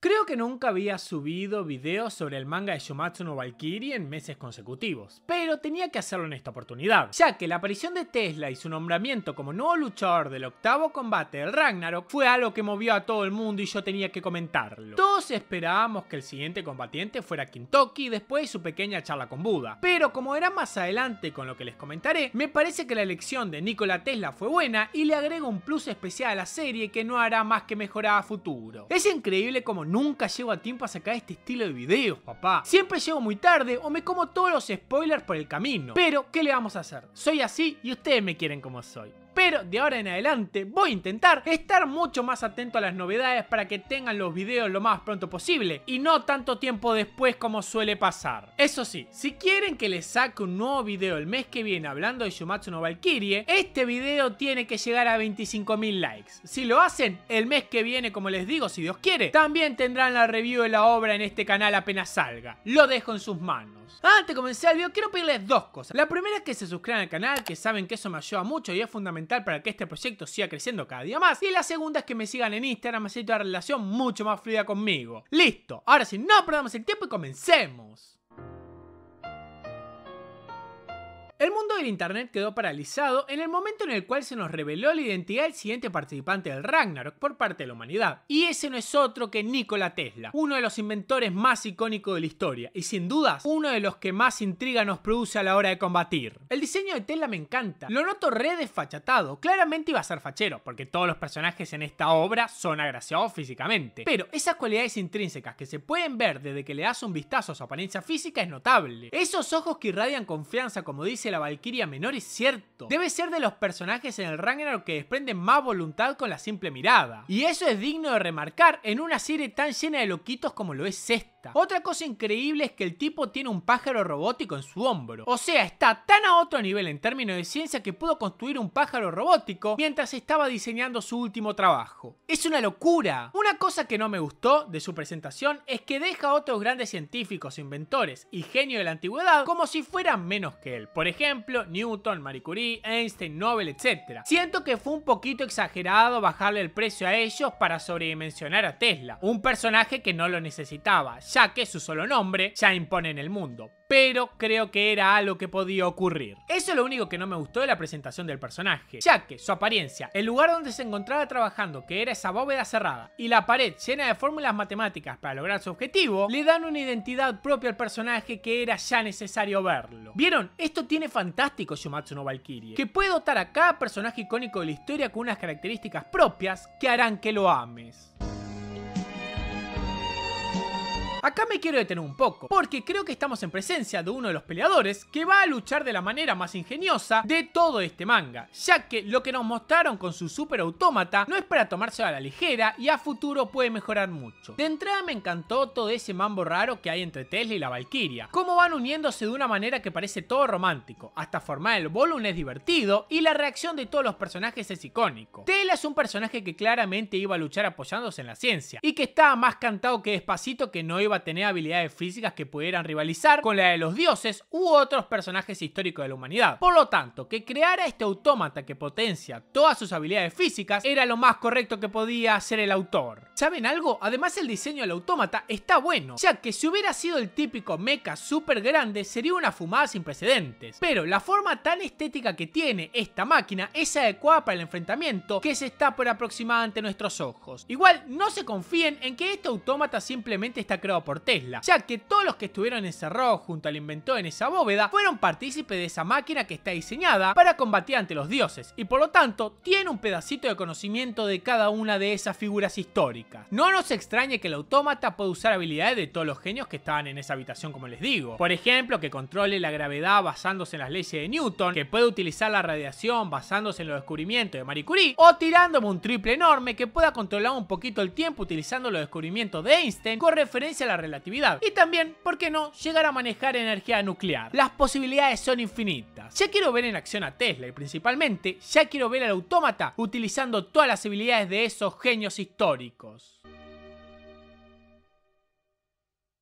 Creo que nunca había subido videos sobre el manga de Shumatsu no Valkyrie en meses consecutivos, pero tenía que hacerlo en esta oportunidad, ya que la aparición de Tesla y su nombramiento como nuevo luchador del octavo combate del Ragnarok fue algo que movió a todo el mundo y yo tenía que comentarlo. Todos esperábamos que el siguiente combatiente fuera Kintoki después de su pequeña charla con Buda, pero como era más adelante con lo que les comentaré, me parece que la elección de Nikola Tesla fue buena y le agrega un plus especial a la serie que no hará más que mejorar a futuro. Es increíble como nunca llego a tiempo a sacar este estilo de videos, papá. Siempre llego muy tarde o me como todos los spoilers por el camino. Pero, ¿qué le vamos a hacer? Soy así y ustedes me quieren como soy pero de ahora en adelante voy a intentar estar mucho más atento a las novedades para que tengan los videos lo más pronto posible y no tanto tiempo después como suele pasar. Eso sí, si quieren que les saque un nuevo video el mes que viene hablando de Shumatsu no Valkyrie, este video tiene que llegar a 25.000 likes. Si lo hacen, el mes que viene, como les digo, si Dios quiere, también tendrán la review de la obra en este canal apenas salga. Lo dejo en sus manos. Antes de comenzar el video quiero pedirles dos cosas. La primera es que se suscriban al canal, que saben que eso me ayuda mucho y es fundamental para que este proyecto siga creciendo cada día más. Y la segunda es que me sigan en Instagram, así una relación mucho más fluida conmigo. Listo, ahora sí, no perdamos el tiempo y comencemos. El mundo del Internet quedó paralizado en el momento en el cual se nos reveló la identidad del siguiente participante del Ragnarok por parte de la humanidad. Y ese no es otro que Nikola Tesla, uno de los inventores más icónicos de la historia y sin dudas uno de los que más intriga nos produce a la hora de combatir. El diseño de Tesla me encanta, lo noto re desfachatado, claramente iba a ser fachero, porque todos los personajes en esta obra son agraciados físicamente. Pero esas cualidades intrínsecas que se pueden ver desde que le das un vistazo a su apariencia física es notable. Esos ojos que irradian confianza como dice la Valquiria menor es cierto. Debe ser de los personajes en el Ragnarok que desprenden más voluntad con la simple mirada. Y eso es digno de remarcar en una serie tan llena de loquitos como lo es esta. Otra cosa increíble es que el tipo tiene un pájaro robótico en su hombro. O sea, está tan a otro nivel en términos de ciencia que pudo construir un pájaro robótico mientras estaba diseñando su último trabajo. Es una locura. Una cosa que no me gustó de su presentación es que deja a otros grandes científicos, inventores y genios de la antigüedad como si fueran menos que él. Por ejemplo, Newton, Marie Curie, Einstein, Nobel, etc. Siento que fue un poquito exagerado bajarle el precio a ellos para sobredimensionar a Tesla, un personaje que no lo necesitaba, ya que su solo nombre ya impone en el mundo, pero creo que era algo que podía ocurrir. Eso es lo único que no me gustó de la presentación del personaje, ya que su apariencia, el lugar donde se encontraba trabajando, que era esa bóveda cerrada, y la pared llena de fórmulas matemáticas para lograr su objetivo, le dan una identidad propia al personaje que era ya necesario verlo. ¿Vieron? Esto tiene fantástico Shumatsu no Valkyrie, que puede dotar a cada personaje icónico de la historia con unas características propias que harán que lo ames. Acá me quiero detener un poco, porque creo que estamos en presencia de uno de los peleadores que va a luchar de la manera más ingeniosa de todo este manga, ya que lo que nos mostraron con su super autómata no es para tomárselo a la ligera y a futuro puede mejorar mucho. De entrada me encantó todo ese mambo raro que hay entre Tesla y la Valkyria, cómo van uniéndose de una manera que parece todo romántico, hasta formar el volumen es divertido y la reacción de todos los personajes es icónico. Tesla es un personaje que claramente iba a luchar apoyándose en la ciencia y que estaba más cantado que despacito que no iba iba a tener habilidades físicas que pudieran rivalizar con la de los dioses u otros personajes históricos de la humanidad. Por lo tanto, que creara este autómata que potencia todas sus habilidades físicas era lo más correcto que podía hacer el autor. ¿Saben algo? Además el diseño del autómata está bueno, ya que si hubiera sido el típico mecha super grande sería una fumada sin precedentes. Pero la forma tan estética que tiene esta máquina es adecuada para el enfrentamiento que se está por aproximar ante nuestros ojos. Igual no se confíen en que este autómata simplemente está creado por Tesla, ya que todos los que estuvieron en encerrados junto al inventor en esa bóveda fueron partícipes de esa máquina que está diseñada para combatir ante los dioses y por lo tanto tiene un pedacito de conocimiento de cada una de esas figuras históricas. No nos extrañe que el autómata pueda usar habilidades de todos los genios que estaban en esa habitación como les digo. Por ejemplo, que controle la gravedad basándose en las leyes de Newton, que puede utilizar la radiación basándose en los descubrimientos de Marie Curie, o tirándome un triple enorme que pueda controlar un poquito el tiempo utilizando los descubrimientos de Einstein con referencia a la relatividad. Y también, ¿por qué no?, llegar a manejar energía nuclear. Las posibilidades son infinitas. Ya quiero ver en acción a Tesla y principalmente ya quiero ver al autómata utilizando todas las habilidades de esos genios históricos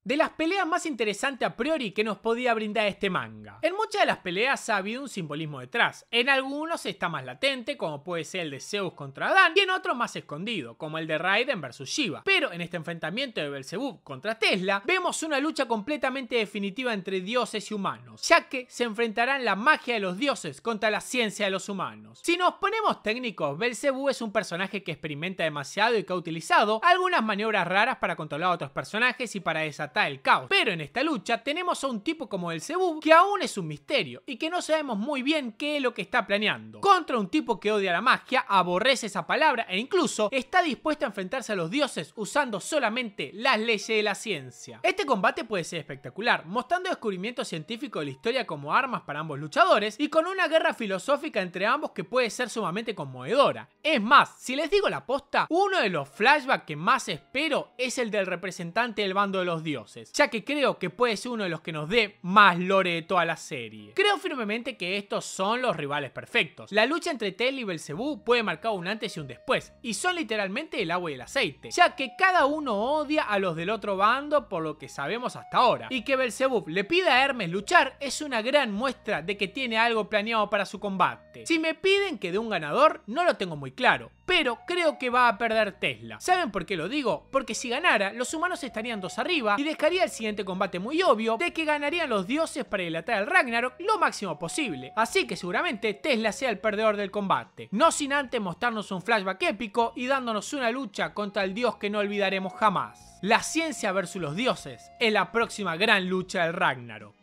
de las peleas más interesantes a priori que nos podía brindar este manga. En muchas de las peleas ha habido un simbolismo detrás. En algunos está más latente, como puede ser el de Zeus contra Adán, y en otros más escondido, como el de Raiden versus Shiva. Pero en este enfrentamiento de Belzebub contra Tesla, vemos una lucha completamente definitiva entre dioses y humanos, ya que se enfrentarán la magia de los dioses contra la ciencia de los humanos. Si nos ponemos técnicos, Belzebub es un personaje que experimenta demasiado y que ha utilizado algunas maniobras raras para controlar a otros personajes y para desatar del el caos. Pero en esta lucha tenemos a un tipo como el Cebú que aún es un misterio y que no sabemos muy bien qué es lo que está planeando. Contra un tipo que odia la magia, aborrece esa palabra e incluso está dispuesto a enfrentarse a los dioses usando solamente las leyes de la ciencia. Este combate puede ser espectacular, mostrando descubrimiento científico de la historia como armas para ambos luchadores y con una guerra filosófica entre ambos que puede ser sumamente conmovedora. Es más, si les digo la posta, uno de los flashbacks que más espero es el del representante del bando de los dioses ya que creo que puede ser uno de los que nos dé más lore de toda la serie. Creo firmemente que estos son los rivales perfectos. La lucha entre Tel y Belcebú puede marcar un antes y un después, y son literalmente el agua y el aceite, ya que cada uno odia a los del otro bando por lo que sabemos hasta ahora, y que Belzebub le pida a Hermes luchar es una gran muestra de que tiene algo planeado para su combate. Si me piden que dé un ganador, no lo tengo muy claro, pero creo que va a perder Tesla. ¿Saben por qué lo digo? Porque si ganara, los humanos estarían dos arriba y dejaría el siguiente combate muy obvio de que ganarían los dioses para dilatar al Ragnarok lo máximo posible. Así que seguramente Tesla sea el perdedor del combate. No sin antes mostrarnos un flashback épico y dándonos una lucha contra el dios que no olvidaremos jamás. La ciencia versus los dioses en la próxima gran lucha del Ragnarok.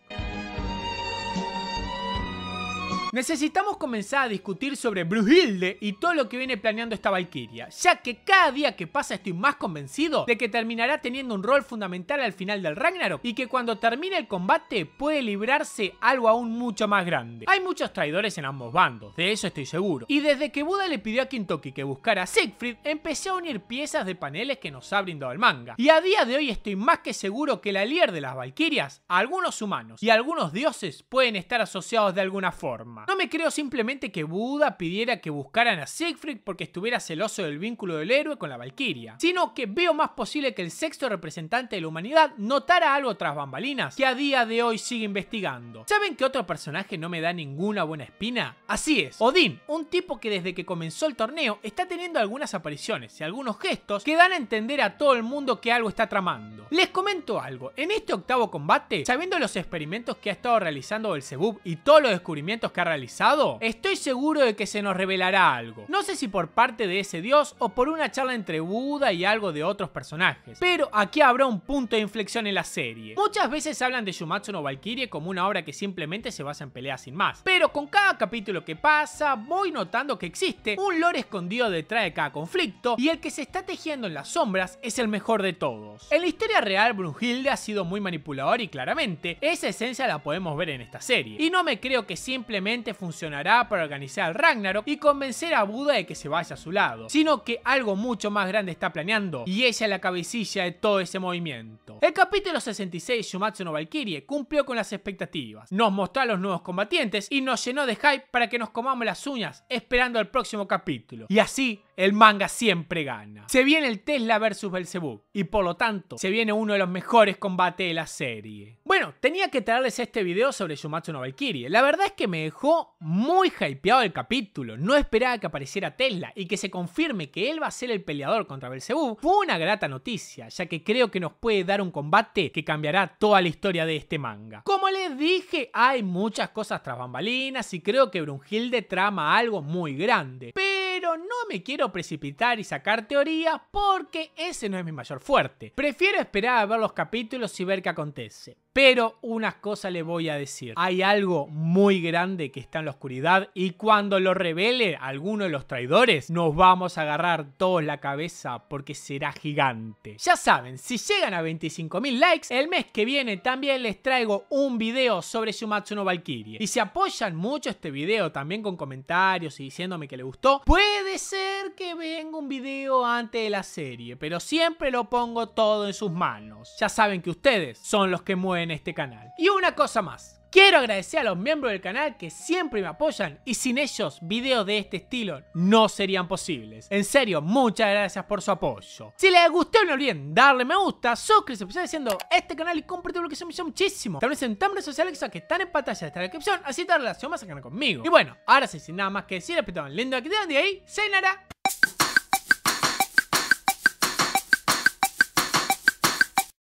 Necesitamos comenzar a discutir sobre Brujilde y todo lo que viene planeando esta Valkyria, ya que cada día que pasa estoy más convencido de que terminará teniendo un rol fundamental al final del Ragnarok y que cuando termine el combate puede librarse algo aún mucho más grande. Hay muchos traidores en ambos bandos, de eso estoy seguro. Y desde que Buda le pidió a Kintoki que buscara a Siegfried, empecé a unir piezas de paneles que nos ha brindado el manga. Y a día de hoy estoy más que seguro que la líder de las Valkyrias, algunos humanos y algunos dioses pueden estar asociados de alguna forma. No me creo simplemente que Buda pidiera que buscaran a Siegfried porque estuviera celoso del vínculo del héroe con la Valquiria, sino que veo más posible que el sexto representante de la humanidad notara algo tras bambalinas que a día de hoy sigue investigando. ¿Saben que otro personaje no me da ninguna buena espina? Así es, Odín, un tipo que desde que comenzó el torneo está teniendo algunas apariciones y algunos gestos que dan a entender a todo el mundo que algo está tramando. Les comento algo, en este octavo combate, sabiendo los experimentos que ha estado realizando el y todos los descubrimientos que ha Realizado? Estoy seguro de que se nos revelará algo. No sé si por parte de ese dios o por una charla entre Buda y algo de otros personajes. Pero aquí habrá un punto de inflexión en la serie. Muchas veces hablan de Shumatsu no Valkyrie como una obra que simplemente se basa en peleas sin más. Pero con cada capítulo que pasa, voy notando que existe un lore escondido detrás de cada conflicto y el que se está tejiendo en las sombras es el mejor de todos. En la historia real, Brunhilde ha sido muy manipulador y claramente esa esencia la podemos ver en esta serie. Y no me creo que simplemente funcionará para organizar al Ragnarok y convencer a Buda de que se vaya a su lado, sino que algo mucho más grande está planeando y ella es la cabecilla de todo ese movimiento. El capítulo 66 Shumatsu no Valkyrie cumplió con las expectativas, nos mostró a los nuevos combatientes y nos llenó de hype para que nos comamos las uñas esperando el próximo capítulo. Y así el manga siempre gana. Se viene el Tesla versus Belzebub y por lo tanto se viene uno de los mejores combates de la serie. Bueno, tenía que traerles este video sobre Shumatsu no Valkyrie. La verdad es que me dejó muy hypeado el capítulo. No esperaba que apareciera Tesla y que se confirme que él va a ser el peleador contra Belzebub. Fue una grata noticia, ya que creo que nos puede dar un combate que cambiará toda la historia de este manga. Como les dije, hay muchas cosas tras bambalinas y creo que Brunhilde trama algo muy grande. Pero pero no me quiero precipitar y sacar teorías porque ese no es mi mayor fuerte. Prefiero esperar a ver los capítulos y ver qué acontece. Pero una cosa le voy a decir, hay algo muy grande que está en la oscuridad y cuando lo revele alguno de los traidores, nos vamos a agarrar todos la cabeza porque será gigante. Ya saben, si llegan a 25.000 likes, el mes que viene también les traigo un video sobre Shumatsu no Valkyrie. Y si apoyan mucho este video también con comentarios y diciéndome que le gustó, puede ser que venga un video antes de la serie, pero siempre lo pongo todo en sus manos. Ya saben que ustedes son los que mueven en este canal. Y una cosa más. Quiero agradecer a los miembros del canal que siempre me apoyan y sin ellos videos de este estilo no serían posibles. En serio, muchas gracias por su apoyo. Si les gustó no olviden darle me gusta, suscribirse, empezar haciendo este canal y compartirlo que se me hizo muchísimo. También en redes sociales que están en pantalla de esta descripción, así te relación más conmigo. Y bueno, ahora sí, sin nada más que decir, espero lindo aquí de ahí, cenará.